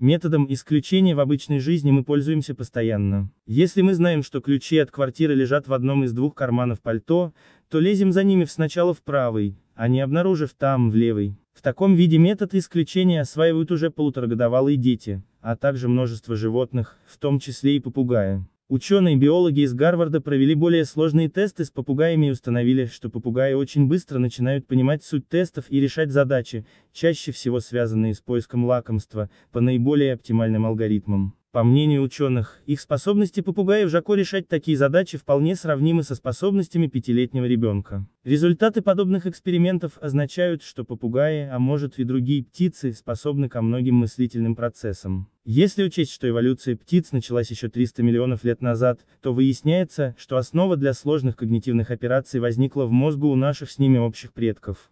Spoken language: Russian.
Методом исключения в обычной жизни мы пользуемся постоянно. Если мы знаем, что ключи от квартиры лежат в одном из двух карманов пальто, то лезем за ними сначала в правый, а не обнаружив там, в левый. В таком виде метод исключения осваивают уже полуторагодовалые дети, а также множество животных, в том числе и попугая. Ученые-биологи из Гарварда провели более сложные тесты с попугаями и установили, что попугаи очень быстро начинают понимать суть тестов и решать задачи, чаще всего связанные с поиском лакомства, по наиболее оптимальным алгоритмам. По мнению ученых, их способности попугаев Жако решать такие задачи вполне сравнимы со способностями пятилетнего ребенка. Результаты подобных экспериментов означают, что попугаи, а может и другие птицы, способны ко многим мыслительным процессам. Если учесть, что эволюция птиц началась еще 300 миллионов лет назад, то выясняется, что основа для сложных когнитивных операций возникла в мозгу у наших с ними общих предков.